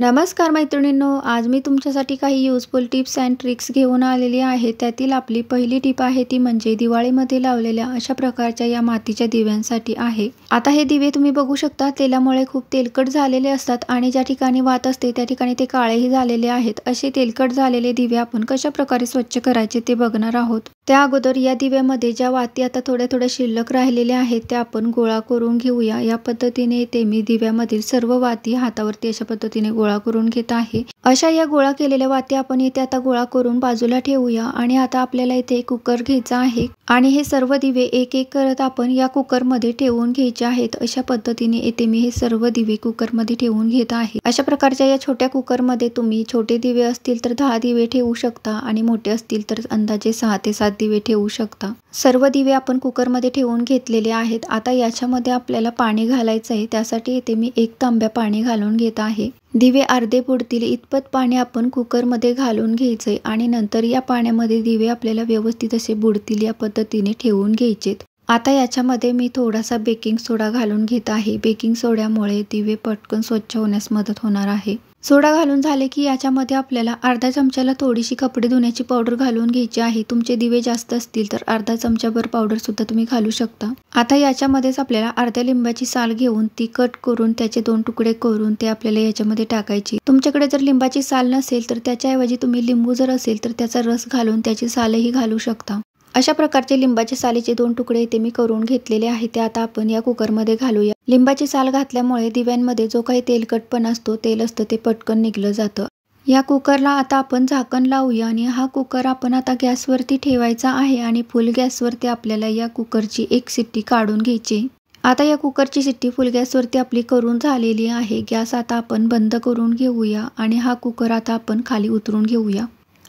नमस्कार मैत्रिणींनो आज मी तुमच्यासाठी काही युजफुल टिप्स अँड ट्रिक्स घेऊन आलेली आहे त्यातील आपली पहिली टीप आहे ती म्हणजे दिवाळीमध्ये लावलेल्या अशा प्रकारच्या या मातीच्या दिव्यांसाठी आहे आता हे दिवे तुम्ही बघू शकता तेलामुळे खूप तेलकट झालेले असतात आणि ज्या ठिकाणी वात असते त्या ठिकाणी ते काळेही झालेले आहेत असे तेलकट झालेले दिवे आपण कशा प्रकारे स्वच्छ करायचे ते बघणार आहोत त्या अगोदर या दिव्यामध्ये ज्या वाती आता थोड्या थोड्या शिल्लक राहिलेल्या आहेत त्या आपण गोळा करून घेऊया या पद्धतीने ते मी दिव्यामधील सर्व वाती हातावरती अशा पद्धतीने गोळा करून घेत आहे अशा या गोळा केलेल्या वाती आपण इथे आता गोळा करून बाजूला ठेवूया आणि आता आपल्याला इथे कुकर घ्यायचा आहे आणि हे सर्व दिवे एक एक करत आपण या कुकरमध्ये ठेवून घ्यायचे आहेत अशा पद्धतीने येथे मी हे सर्व दिवे कुकरमध्ये ठेवून घेत आहे अशा प्रकारच्या या छोट्या कुकरमध्ये तुम्ही छोटे दिवे असतील तर दहा दिवे ठेवू शकता आणि मोठे असतील तर अंदाजे सहा ते सात दिवे ठेवू शकता सर्व दिवे आपण कुकरमध्ये ठेवून घेतलेले आहेत आता याच्यामध्ये आपल्याला पाणी घालायचं आहे त्यासाठी येथे मी एक तांब्या पाणी घालून घेत आहे दिवे अर्धे बुडतील इतपत पाणी आपण कुकरमध्ये घालून घ्यायचे आणि नंतर या पाण्यामध्ये दिवे आपल्याला व्यवस्थित असे बुडतील या पद्धतीने ठेवून घ्यायचेत आता याच्यामध्ये मी थोडासा बेकिंग सोडा घालून घेत आहे बेकिंग सोड्यामुळे दिवे पटकन स्वच्छ होण्यास मदत होणार आहे सोडा घालून झाले की याच्यामध्ये आपल्याला अर्धा चमच्याला थोडीशी कपडे धुण्याची पावडर घालून घ्यायची आहे तुमचे दिवे जास्त असतील तर अर्धा चमच्याभर पावडर सुद्धा तुम्ही घालू शकता आता याच्यामध्येच आपल्याला अर्ध्या लिंबाची साल घेऊन ती कट करून त्याचे दोन तुकडे करून ते आपल्याला याच्यामध्ये टाकायची तुमच्याकडे जर लिंबाची साल नसेल तर त्याच्याऐवजी तुम्ही लिंबू जर असेल तर त्याचा रस घालून त्याची सालही घालू शकता अशा प्रकारचे लिंबाचे सालीचे दोन तुकडे इथे मी करून घेतलेले आहे ते आता आपण या कुकरमध्ये घालूया लिंबाची साल घातल्यामुळे दिव्यांमध्ये जो काही तेलकटपण असतो तेल असतं ते पटकन निघलं जातं या कुकरला आता आपण झाकण लावूया आणि हा कुकर आपण आता गॅसवरती ठेवायचा आहे आणि फुल गॅसवरती आपल्याला या कुकरची एक सिट्टी काढून घ्यायची आता या कुकरची सिट्टी फुल गॅसवरती आपली करून झालेली आहे गॅस आता आपण बंद करून घेऊया आणि हा कुकर आता आपण खाली उतरून घेऊया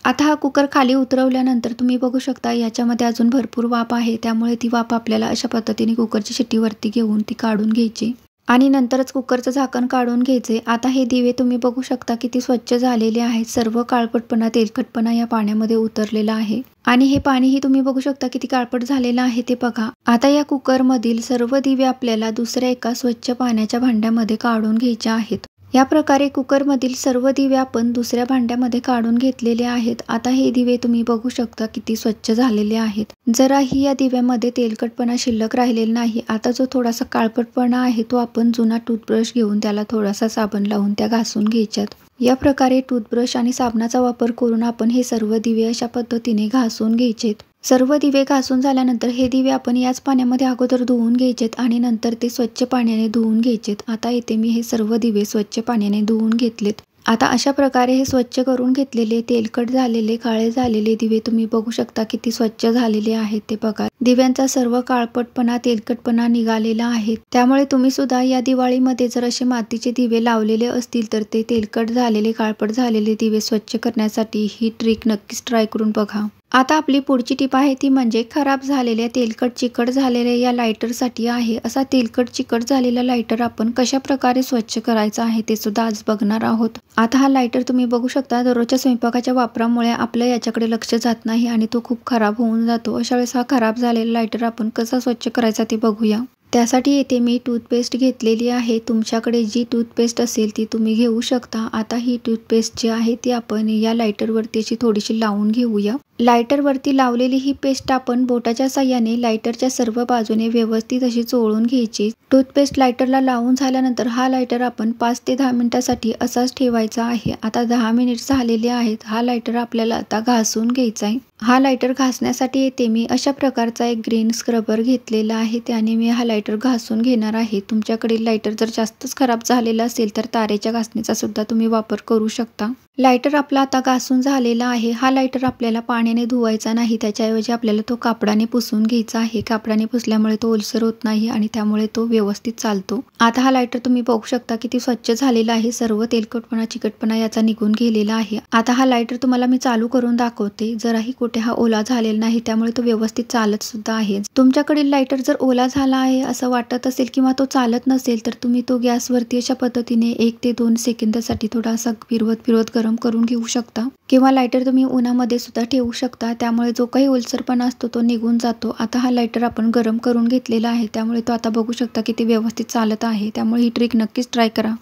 आता हा कुकर खाली उतरवल्यानंतर तुम्ही बघू शकता याच्यामध्ये अजून भरपूर वाफ आहे त्यामुळे ती वाफ आपल्याला अशा पद्धतीने कुकरची शिट्टीवरती घेऊन ती काढून घ्यायची आणि नंतरच कुकरचं झाकण काढून घ्यायचे आता हे दिवे तुम्ही बघू शकता किती स्वच्छ झालेले आहेत सर्व काळपटपणा तेलकटपणा या पाण्यामध्ये उतरलेला आहे आणि हे पाणीही तुम्ही बघू शकता किती काळपट झालेलं आहे ते बघा आता या कुकरमधील सर्व दिवे आपल्याला दुसऱ्या एका स्वच्छ पाण्याच्या भांड्यामध्ये काढून घ्यायच्या आहेत या प्रकारे कुकरमधील सर्व दिवे आपण दुसऱ्या भांड्यामध्ये काढून घेतलेले आहेत आता हे दिवे तुम्ही बघू शकता किती स्वच्छ झालेले आहेत जराही या दिव्यामध्ये तेलकटपणा शिल्लक राहिलेला नाही आता जो थोडासा काळपटपणा आहे तो आपण जुना टूथब्रश घेऊन त्याला थोडासा साबण लावून त्या घासून घ्यायच्यात या प्रकारे टूथब्रश आणि साबणाचा वापर करून आपण हे सर्व दिवे अशा पद्धतीने घासून घ्यायचेत सर्व दिवे घासून झाल्यानंतर हे दिवे आपण याच पाण्यामध्ये अगोदर धुवून घ्यायचेत आणि नंतर ते स्वच्छ पाण्याने धुवून घ्यायचेत आता इथे मी हे सर्व दिवे स्वच्छ पाण्याने धुवून घेतलेत आता अशा प्रकारे हे स्वच्छ करून घेतलेले तेलकट झालेले काळे झालेले दिवे तुम्ही बघू शकता किती स्वच्छ झालेले आहेत ते बघा दिव्यांचा सर्व काळपटपणा तेलकटपणा निघालेला आहे त्यामुळे तुम्ही सुद्धा या दिवाळीमध्ये जर असे मातीचे दिवे लावलेले असतील तर ते तेलकट झालेले काळपट झालेले दिवे स्वच्छ करण्यासाठी ही ट्रिक नक्कीच ट्राय करून बघा आता आपली पुढची टीप आहे ती म्हणजे खराब झालेल्या तेलकट चिकट झालेल्या या लायटरसाठी आहे असा तेलकट चिकट झालेला लायटर आपण कशा प्रकारे स्वच्छ करायचा आहे ते सुद्धा आज बघणार आहोत आता हा लायटर तुम्ही बघू शकता दररोजच्या स्वयंपाकाच्या वापरामुळे आपलं याच्याकडे लक्ष जात नाही आणि तो खूप खराब होऊन जातो अशा वेळेस हा खराब झालेला लायटर आपण कसा स्वच्छ करायचा ते बघूया त्यासाठी येथे मी टूथपेस्ट घेतलेली आहे तुमच्याकडे जी टूथपेस्ट असेल ती तुम्ही घेऊ शकता आता ही टूथपेस्ट जी आहे ती आपण या लायटरवरती अशी थोडीशी लावून घेऊया लायटरवरती लावलेली ही पेस्ट आपण बोटाच्या साह्याने लायटरच्या सर्व बाजूने व्यवस्थित अशी चोळून घ्यायची टूथपेस्ट लायटरला लावून झाल्यानंतर हा लायटर आपण पाच ते दहा मिनिटासाठी असाच ठेवायचा आहे आता दहा मिनिट झालेले आहेत हा लायटर आपल्याला आता घासून घ्यायचा आहे हा लायटर घासण्यासाठी येते मी अशा प्रकारचा एक ग्रीन स्क्रबर घेतलेला आहे त्याने मी हा लायटर घासून घेणार आहे तुमच्याकडील लायटर जर जास्तच खराब झालेला असेल तर तारेच्या घासणीचा सुद्धा तुम्ही वापर करू शकता लाइटर आपला आता घासून झालेला आहे हा लायटर आपल्याला पाण्याने धुवायचा नाही त्याच्याऐवजी आपल्याला तो कापडाने पुसून घ्यायचा आहे कापडाने पुसल्यामुळे तो ओलसर होत नाही आणि त्यामुळे तो व्यवस्थित चालतो आता हा लायटर तुम्ही बघू शकता किती स्वच्छ झालेला आहे सर्व तेलकटपणा चिकटपणा याचा निघून गेलेला आहे आता हा लायटर तुम्हाला मी चालू करून दाखवते जराही कुठे हा ओला झालेला नाही त्यामुळे तो व्यवस्थित चालत सुद्धा आहे तुमच्याकडील लायटर जर ओला झाला आहे असं वाटत असेल किंवा तो चालत नसेल तर तुम्ही तो गॅसवरती अशा पद्धतीने एक ते दोन सेकंदासाठी थोडासा फिरवत फिरवत गरम करून घेऊ शकता किंवा लायटर तुम्ही उन्हामध्ये सुद्धा ठेवू शकता त्यामुळे जो काही ओलसरपणा असतो तो निघून जातो आता हा लायटर आपण गरम करून घेतलेला आहे त्यामुळे तो आता बघू शकता किती व्यवस्थित चालत आहे त्यामुळे ही ट्रिक नक्कीच ट्राय करा